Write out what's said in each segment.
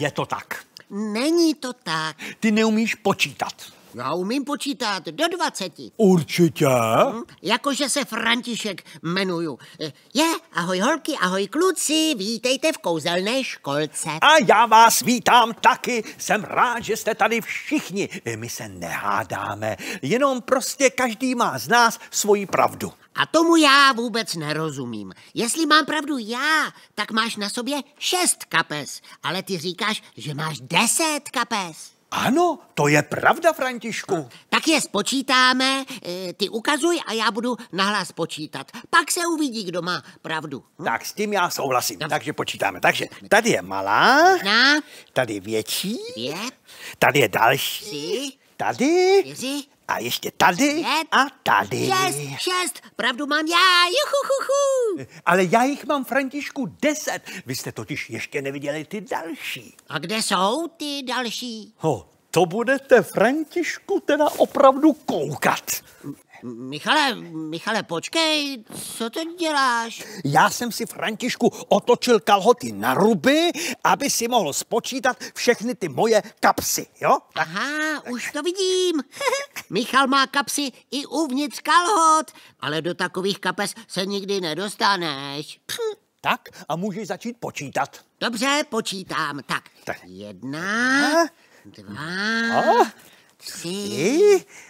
Je to tak. Není to tak. Ty neumíš počítat. Já no umím počítat do 20. Určitě? Hm, jakože se František jmenuju. Je, ahoj holky, ahoj kluci, vítejte v kouzelné školce. A já vás vítám taky, jsem rád, že jste tady všichni. My se nehádáme, jenom prostě každý má z nás svoji pravdu. A tomu já vůbec nerozumím. Jestli mám pravdu já, tak máš na sobě šest kapes, ale ty říkáš, že máš deset kapes. Ano, to je pravda, Františku. Tak je spočítáme, e, ty ukazuj a já budu nahlas počítat. Pak se uvidí, kdo má pravdu. Hm? Tak s tím já souhlasím, no. takže počítáme. Takže tady je malá, no. tady větší, Dvě. tady je další, Tři. tady, Čtyři. A ještě tady Pět, a tady. Šest, šest, pravdu mám já, juchuchuchu. Ale já jich mám, Františku, deset. Vy jste totiž ještě neviděli ty další. A kde jsou ty další? Ho, to budete, Františku, teda opravdu koukat. Michale, Michale, počkej, co to děláš? Já jsem si, Františku, otočil kalhoty na ruby, aby si mohl spočítat všechny ty moje kapsy, jo? Aha, tak. už to vidím. Michal má kapsy i uvnitř kalhot, ale do takových kapes se nikdy nedostaneš. Pch. Tak a můžeš začít počítat. Dobře, počítám. Tak, tak. jedna, a? dva, a? tři,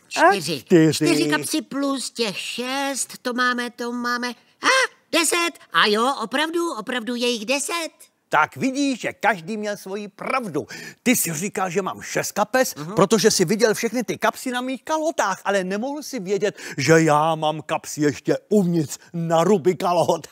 čtyři. čtyři. Čtyři kapsy plus těch šest, to máme, to máme. A, deset. A jo, opravdu, opravdu je jich deset tak vidíš, že každý měl svoji pravdu. Ty si říkal, že mám šest kapes, mm-hmm. protože si viděl všechny ty kapsy na mých kalotách, ale nemohl si vědět, že já mám kapsy ještě uvnitř na ruby kalot.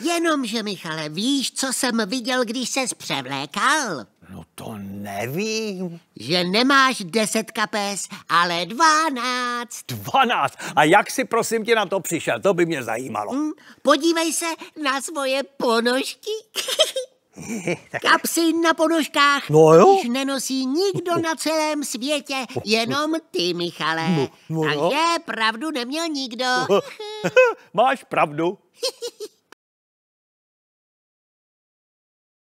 Jenomže, Michale, víš, co jsem viděl, když ses převlékal? No to nevím. Že nemáš deset kapes, ale dvanáct. Dvanáct? A jak si prosím tě na to přišel? To by mě zajímalo. Hmm, podívej se na svoje ponožky. Kapsy na ponožkách no jo? již nenosí nikdo na celém světě, jenom ty, Michale. No, no Takže pravdu neměl nikdo. Máš pravdu.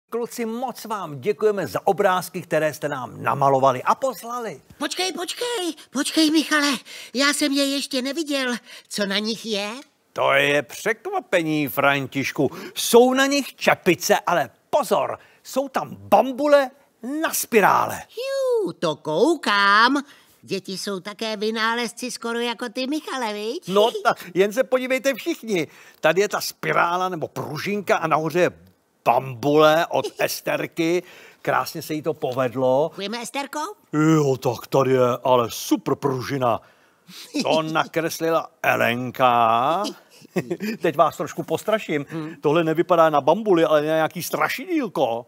Kluci, moc vám děkujeme za obrázky, které jste nám namalovali a poslali. Počkej, počkej, počkej, Michale, já jsem je ještě neviděl. Co na nich je? To je překvapení, Františku. Jsou na nich čepice, ale pozor, jsou tam bambule na spirále. Jú, to koukám. Děti jsou také vynálezci skoro jako ty, Michale, viď? No, ta, jen se podívejte všichni. Tady je ta spirála nebo pružinka a nahoře je bambule od Esterky. Krásně se jí to povedlo. Děkujeme, Esterko. Jo, tak tady je ale super pružina. To nakreslila Elenka. Teď vás trošku postraším. Hmm. Tohle nevypadá na bambuli, ale na nějaký strašidílko.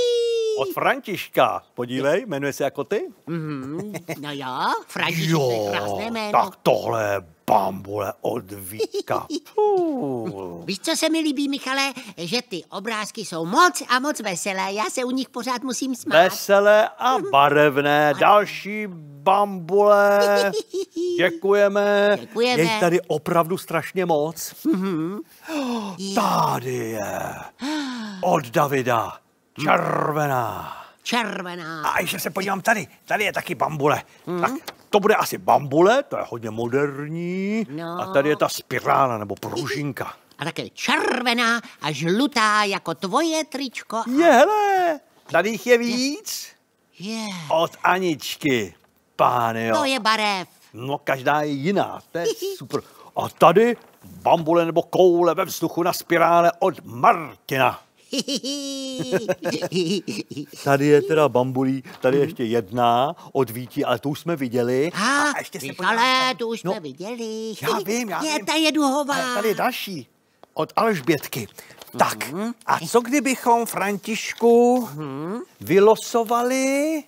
Od Františka. Podívej, jmenuje se jako ty. Mm-hmm. No jo, František, jo, krásné jméno. Tak tohle je bambule od Vítka. Víš, co se mi líbí, Michale? Že ty obrázky jsou moc a moc veselé. Já se u nich pořád musím smát. Veselé a mhm. barevné. Další bambule. Děkujeme. Děkujeme. Je tady opravdu strašně moc. Mhm. Tady je od Davida červená červená. A ještě se podívám tady, tady je taky bambule. Mm. Tak to bude asi bambule, to je hodně moderní. No. A tady je ta spirála nebo pružinka. A také červená a žlutá jako tvoje tričko. A... Je, hele, tady jich je víc. Je. je. Od Aničky, páne jo. To je barev. No, každá je jiná, to je super. A tady bambule nebo koule ve vzduchu na spirále od Martina. Tady je teda bambulí, tady je mhm. ještě jedna od Víti, ale tu už jsme viděli. A, a ještě se ale tu už no, jsme viděli. Já vím, já je, vím. ta je duhová. A tady je další od Alžbětky. Tak, mm-hmm. a co kdybychom, Františku, mm-hmm. vylosovali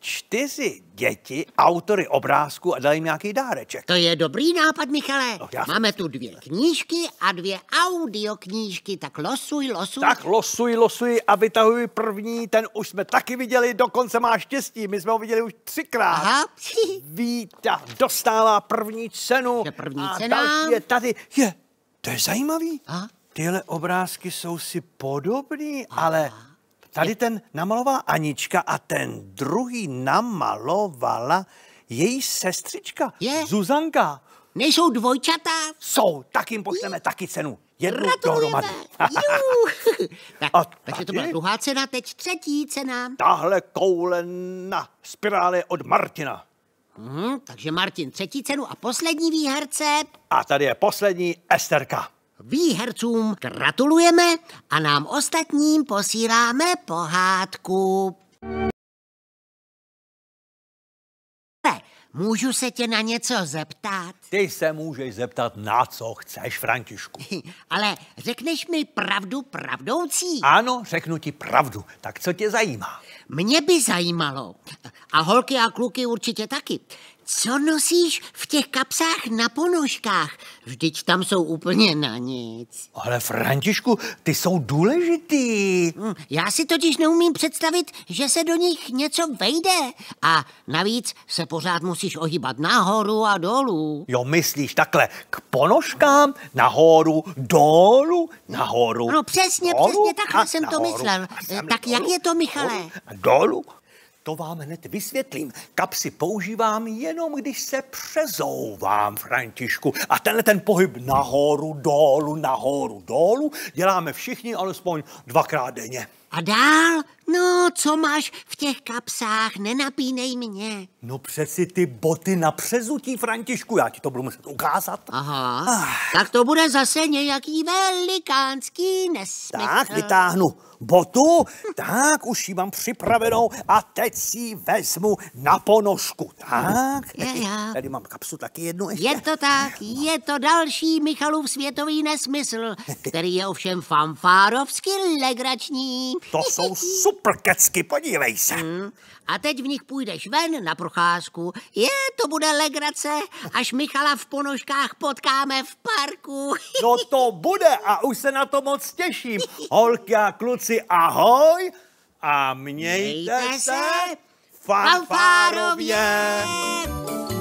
čtyři děti, autory obrázku a dali jim nějaký dáreček. To je dobrý nápad, Michale. No, já... Máme tu dvě knížky a dvě audioknížky, tak losuj, losuj. Tak losuj, losuj a vytahuj první, ten už jsme taky viděli, dokonce má štěstí, my jsme ho viděli už třikrát. Aha. Víta dostává první cenu. Je první a cena. další je tady. Je, to je zajímavý. A? Tyhle obrázky jsou si podobný, Aha. ale Tady ten namalovala Anička a ten druhý namalovala její sestřička, Je. Zuzanka. Nejsou dvojčata? Jsou, tak jim pošleme taky cenu. Jednu dohromady. tak, a takže to byla druhá cena, teď třetí cena. Tahle koule na spirále od Martina. Mm, takže Martin třetí cenu a poslední výherce. A tady je poslední Esterka. Výhercům gratulujeme a nám ostatním posíláme pohádku. Můžu se tě na něco zeptat? Ty se můžeš zeptat na co chceš, Františku. Ale řekneš mi pravdu pravdoucí? Ano, řeknu ti pravdu. Tak co tě zajímá? Mě by zajímalo, a holky a kluky určitě taky, co nosíš v těch kapsách na ponožkách? Vždyť tam jsou úplně na nic. Ale Františku, ty jsou důležitý. Hm, já si totiž neumím představit, že se do nich něco vejde. A navíc se pořád musíš ohýbat nahoru a dolů. Jo, myslíš takhle k ponožkám, nahoru, dolů, nahoru. No přesně, dolů, přesně takhle jsem nahoru, to myslel. Tak jak je to, Michale? Dolů, to vám hned vysvětlím. Kapsy používám jenom, když se přezouvám, Františku. A tenhle ten pohyb nahoru, dolů, nahoru, dolů děláme všichni alespoň dvakrát denně. A dál? No, co máš v těch kapsách? Nenapínej mě. No přeci ty boty na přezutí, Františku, já ti to budu muset ukázat. Aha, Ach. tak to bude zase nějaký velikánský nesmysl. Tak, vytáhnu botu, tak už ji mám připravenou a teď si ji vezmu na ponožku. Tak, je, teď, já. tady mám kapsu taky jednu ještě. Je to tak, no. je to další Michalův světový nesmysl, který je ovšem fanfárovsky legrační. To jsou super kecky, podívej se. Hmm. A teď v nich půjdeš ven na procházku. Je, to bude legrace, až Michala v ponožkách potkáme v parku. No to bude a už se na to moc těším. Holky a kluci, ahoj a mějte, mějte se fanfárově. fanfárově.